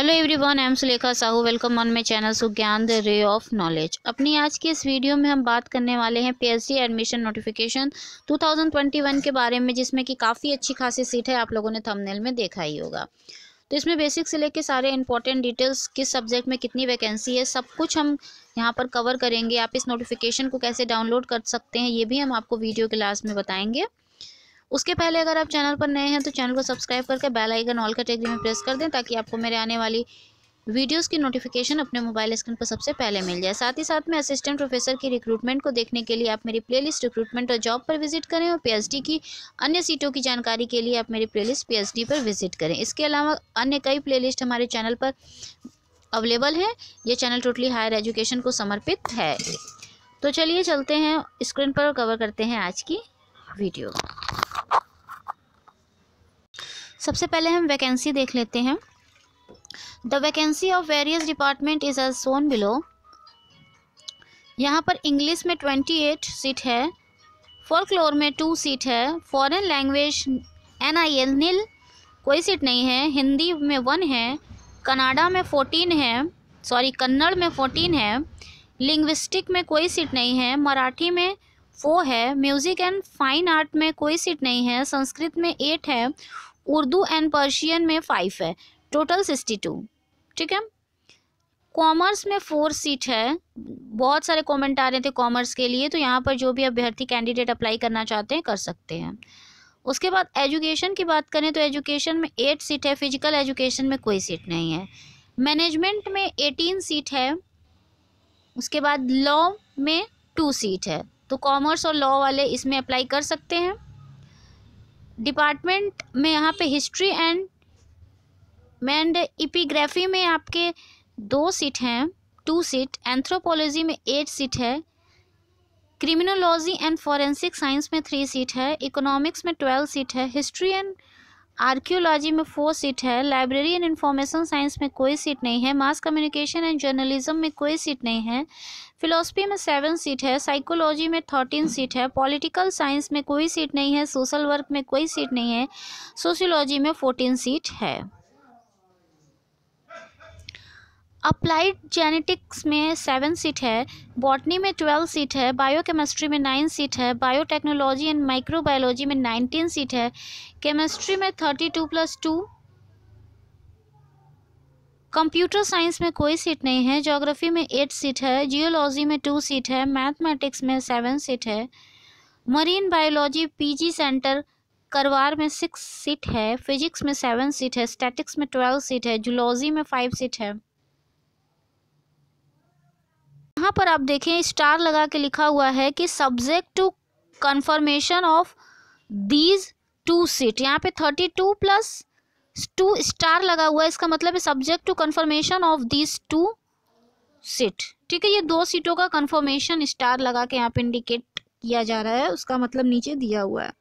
Hello everyone I am Sulekha Sahu welcome on my channel Sugyan the ray of knowledge अपनी आज की इस वीडियो में हम बात करने वाले हैं पीएससी एडमिशन नोटिफिकेशन 2021 के बारे में जिसमें कि काफ़ी अच्छी खासी सीट है आप लोगों ने थंबनेल में देखा ही होगा तो इसमें बेसिक से लेके सारे इंपॉर्टेंट डिटेल्स किस सब्जेक्ट में कितनी वैकेंसी है सब कुछ हम यहाँ पर कवर करेंगे आप इस नोटिफिकेशन को कैसे डाउनलोड कर सकते हैं ये भी हम आपको वीडियो के लास्ट में बताएंगे उसके पहले अगर आप चैनल पर नए हैं तो चैनल को सब्सक्राइब करके बेल आइकन ऑल कैटेगरी में प्रेस कर दें ताकि आपको मेरे आने वाली वीडियोस की नोटिफिकेशन अपने मोबाइल स्क्रीन पर सबसे पहले मिल जाए साथ ही साथ में असिस्टेंट प्रोफेसर की रिक्रूटमेंट को देखने के लिए आप मेरी प्लेलिस्ट रिक्रूटमेंट और जॉब पर विजिट करें और पीएचडी की अन्य सीटों की जानकारी के लिए आप मेरी प्लेलिस्ट पीएचडी पर विजिट करें इसके अलावा अन्य कई प्ले हमारे चैनल पर अवेलेबल है यह चैनल टोटली हायर एजुकेशन को समर्पित है तो चलिए चलते हैं स्क्रीन पर कवर करते हैं आज की वीडियो सबसे पहले हम वैकेंसी देख लेते हैं the vacancy of various department is as shown below यहाँ पर इंग्लिश में ट्वेंटी एट सीट है फोल्कलोर में टू सीट है foreign language N I L nil कोई सीट नहीं है हिंदी में वन है कनाडा में फोर्टीन है सॉरी कन्नड़ में फोर्टीन है लिंग्विस्टिक में कोई सीट नहीं है मराठी में फोर है म्यूज़िक एंड फाइन आर्ट में कोई सीट नहीं है संस्कृत में एट है उर्दू एंड पर्शियन में फाइव है टोटल सिक्सटी टू ठीक है कॉमर्स में फोर सीट है बहुत सारे कमेंट आ रहे थे कॉमर्स के लिए तो यहाँ पर जो भी अभ्यर्थी कैंडिडेट अप्लाई करना चाहते हैं कर सकते हैं उसके बाद एजुकेशन की बात करें तो एजुकेशन में एट सीट है फिजिकल एजुकेशन में कोई सीट नहीं है मैनेजमेंट में एटीन सीट है उसके बाद लॉ में टू सीट है तो कॉमर्स और लॉ वाले इसमें अप्लाई कर सकते हैं डिपार्टमेंट में यहाँ पे हिस्ट्री एंड एंड इपीग्राफी में आपके दो सीट हैं टू सीट एंथ्रोपोलॉजी में एट सीट है क्रिमिनोलॉजी एंड फॉरेंसिक साइंस में थ्री सीट है इकोनॉमिक्स में ट्वेल्व सीट है हिस्ट्री एंड आर्कियोलॉजी में फोर सीट है लाइब्रेरी एंड इंफॉर्मेशन साइंस में कोई सीट नहीं है मास कम्युनिकेशन एंड जर्नलिज्म में कोई सीट नहीं है फिलोसफी में सेवन सीट है साइकोलॉजी में थर्टीन सीट है पॉलिटिकल साइंस में कोई सीट नहीं है सोशल वर्क में कोई सीट नहीं है सोशियोलॉजी में फोर्टीन सीट है अप्लाइड जेनेटिक्स में सेवन सीट है बॉटनी में ट्वेल्व सीट है बायोकेमिस्ट्री में नाइन सीट है बायोटेक्नोलॉजी एंड माइक्रोबायोलॉजी में नाइनटीन सीट है केमिस्ट्री में thirty two plus two computer science में कोई सीट नहीं है जोग्राफी में एट सीट है जियोलॉजी में टू सीट है मैथमेटिक्स में सेवन सीट है marine biology P centre Karwar में सिक्स सीट है फिजिक्स में सेवन सीट है स्टैटिक्स में ट्वेल्व सीट है जुलॉजी में फाइव सीट है यहाँ पर आप देखें स्टार लगा के लिखा हुआ है कि subject to confirmation of these two seat यहाँ पे thirty two plus two star लगा हुआ है इसका मतलब है subject to confirmation of these two seat ठीक है ये दो सीटों का कन्फर्मेशन स्टार लगा के यहाँ पे इंडिकेट किया जा रहा है उसका मतलब नीचे दिया हुआ है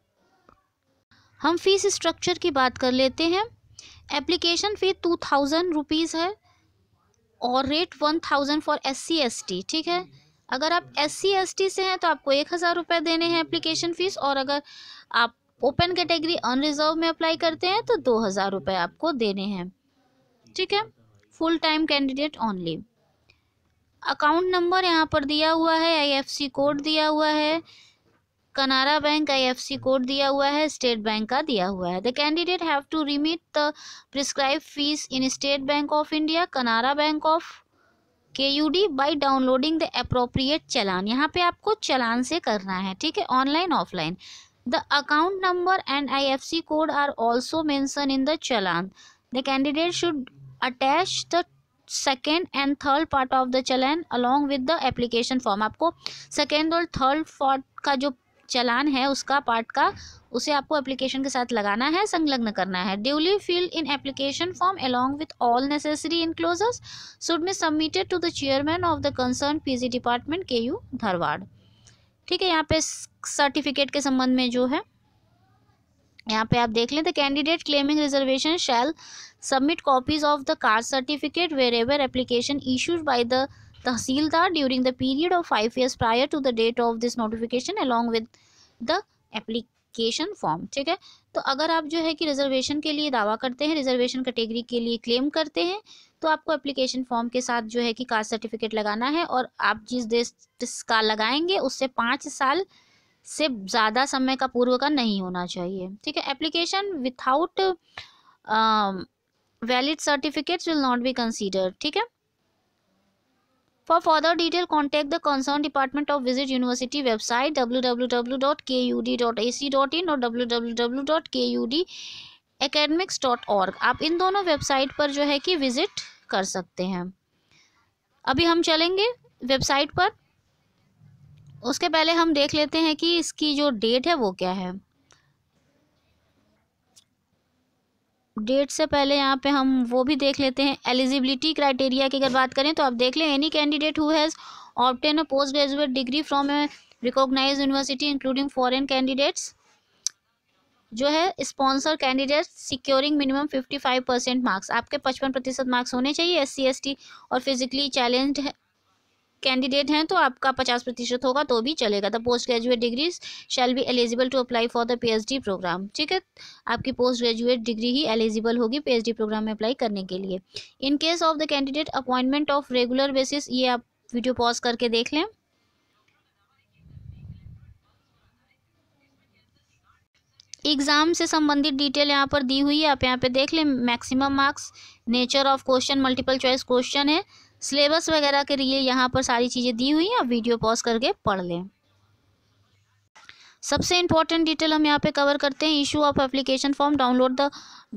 हम फीस स्ट्रक्चर की बात कर लेते हैं application fee two thousand rupees है और rate one thousand for S C S T ठीक है अगर आप एस सी एस टी से हैं तो आपको एक हज़ार रुपये देने हैं एप्लीकेशन फ़ीस और अगर आप ओपन कैटेगरी अनरिजर्व में अप्लाई करते हैं तो दो हज़ार रुपये आपको देने हैं ठीक है full time candidate only account number यहाँ पर दिया हुआ है आईएफसी कोड दिया हुआ है कनारा बैंक आईएफसी कोड दिया हुआ है स्टेट बैंक का दिया हुआ है the candidate have to remit the prescribe fees in State Bank of India Canara Bank of K U D by downloading the appropriate challan यहाँ पे आपको चलान से करना है ठीक है online offline the account number and I F C code are also mentioned in the challan the candidate should attach the second and third part of the challan along with the application form आपको second और third part का जो चलान है उसका part का उसे आपको application के साथ लगाना है संलग्न करना है duly fill in application form along along with all necessary enclosures should be submitted to the chairman of the concerned department K U Dharwad ठीक है यहाँ पे सर्टिफिकेट के संबंध में जो है यहाँ पे आप देख लें the candidate claiming reservation shall submit copies of the caste certificate wherever application issued by the tahsildar during the period of five years prior to the date of this notification along with the application form ठीक है तो अगर आप जो है कि reservation के लिए दावा करते हैं रिजर्वेशन कैटेगरी के लिए क्लेम करते हैं तो आपको एप्लीकेशन फॉर्म के साथ जो है कि कास्ट सर्टिफिकेट लगाना है और आप जिस देश का लगाएंगे उससे पाँच साल से ज़्यादा समय का पूर्व का नहीं होना चाहिए ठीक है application without valid certificates will not be consider ठीक है For further detail, contact the concerned department or visit university website www.kud.ac.in or www.kudacademics.org. आप इन दोनों वेबसाइट पर जो है कि विजिट कर सकते हैं अभी हम चलेंगे वेबसाइट पर उसके पहले हम देख लेते हैं कि इसकी जो डेट है वो क्या है डेट से पहले यहाँ पे हम वो भी देख लेते हैं एलिजिबिलिटी क्राइटेरिया की अगर बात करें तो आप देख लें any candidate who has obtain a post graduate degree from a recognise university including foreign candidates जो है sponsor candidate securing minimum fifty five percent marks आपके पचपन प्रतिशत मार्क्स होने चाहिए एस सी एस टी और फिजिकली चैलेंज कैंडिडेट हैं तो आपका पचास प्रतिशत होगा तो भी चलेगा the post graduate degrees shall be eligible to apply for the PhD programme ठीक है आपकी पोस्ट ग्रेजुएट डिग्री ही एलिजिबल होगी पीएचडी प्रोग्राम में अप्लाई करने के लिए in case of the candidate appointment of regular basis ये आप वीडियो पॉज करके देख लें एग्ज़ाम से संबंधित डिटेल यहाँ पर दी हुई है आप यहाँ पे देख लें maximum marks nature of question multiple choice question है सिलेबस वगैरह के लिए यहाँ पर सारी चीज़ें दी हुई हैं आप वीडियो पॉज करके पढ़ लें सबसे इंपॉर्टेंट डिटेल हम यहाँ पे कवर करते हैं issue of application form download the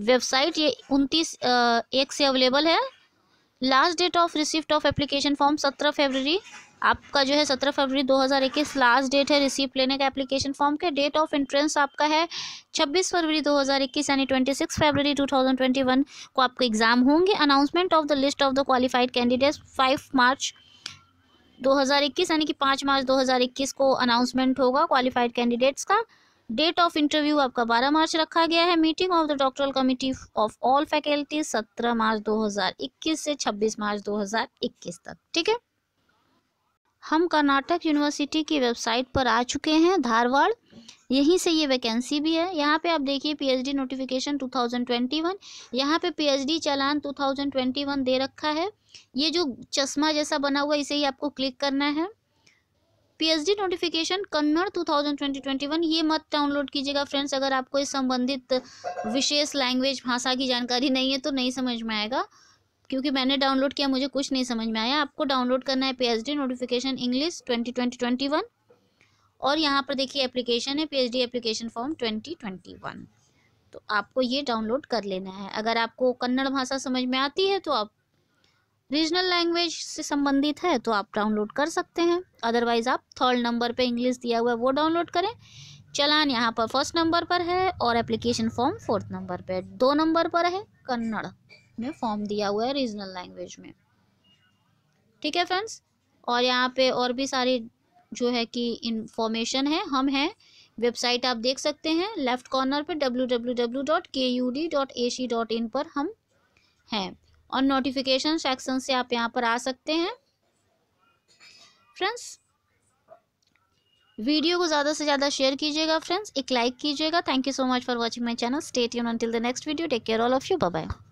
website ये उनतीस एक से अवेलेबल है last date of receipt of application form सत्रह फरवरी आपका जो है सत्रह फरवरी 2021 लास्ट डेट है रिसीप्ट लेने का एप्लीकेशन फॉर्म के डेट ऑफ इंट्रेंस आपका है छब्बीस फरवरी 2021 यानी 26 फरवरी 2021 को आपके एग्ज़ाम होंगे announcement of the list of the qualified candidates five March 2021 यानी कि पाँच मार्च 2021 को अनाउंसमेंट होगा क्वालिफाइड कैंडिडेट्स का डेट ऑफ इंटरव्यू आपका बारह मार्च रखा गया है meeting of the doctoral committee of all faculty सत्रह मार्च इक्कीस से छब्बीस मार्च इक्कीस तक ठीक है हम कर्नाटक यूनिवर्सिटी की वेबसाइट पर आ चुके हैं धारवाड़ यहीं से ये वैकेंसी भी है यहाँ पे आप देखिए पीएचडी नोटिफिकेशन 2021 यहाँ पे पीएचडी चालान 2021 दे रखा है ये जो चश्मा जैसा बना हुआ इसे ही आपको क्लिक करना है पीएचडी नोटिफिकेशन कन्नड़ 2020-21 ये मत डाउनलोड कीजिएगा फ्रेंड्स अगर आपको इस संबंधित विशेष लैंग्वेज भाषा की जानकारी नहीं है तो नहीं समझ में आएगा क्योंकि मैंने डाउनलोड किया मुझे कुछ नहीं समझ में आया आपको डाउनलोड करना है PhD notification English twenty twenty twenty one और यहाँ पर देखिए एप्लीकेशन है PhD application form twenty twenty one तो आपको ये डाउनलोड कर लेना है अगर आपको कन्नड़ भाषा समझ में आती है तो आप रीजनल लैंग्वेज से संबंधित है तो आप डाउनलोड कर सकते हैं अदरवाइज आप थर्ड नंबर पे इंग्लिश दिया हुआ है वो डाउनलोड करें चलान यहाँ पर फर्स्ट नंबर पर है और एप्लीकेशन फॉर्म फोर्थ नंबर पर दो नंबर पर है कन्नड़ में फॉर्म दिया हुआ है रीजनल लैंग्वेज में ठीक है फ्रेंड्स और यहाँ पे और भी सारी जो है कि इंफॉर्मेशन है हम हैं वेबसाइट आप देख सकते हैं लेफ्ट कॉर्नर पे www.kud.ac.in पर हम हैं और नोटिफिकेशन सेक्शन से आप यहाँ पर आ सकते हैं फ्रेंड्स वीडियो को ज़्यादा से ज़्यादा शेयर कीजिएगा फ्रेंड्स एक लाइक कीजिएगा thank you so much for watching my channel stay यून until the next video take care all of you bye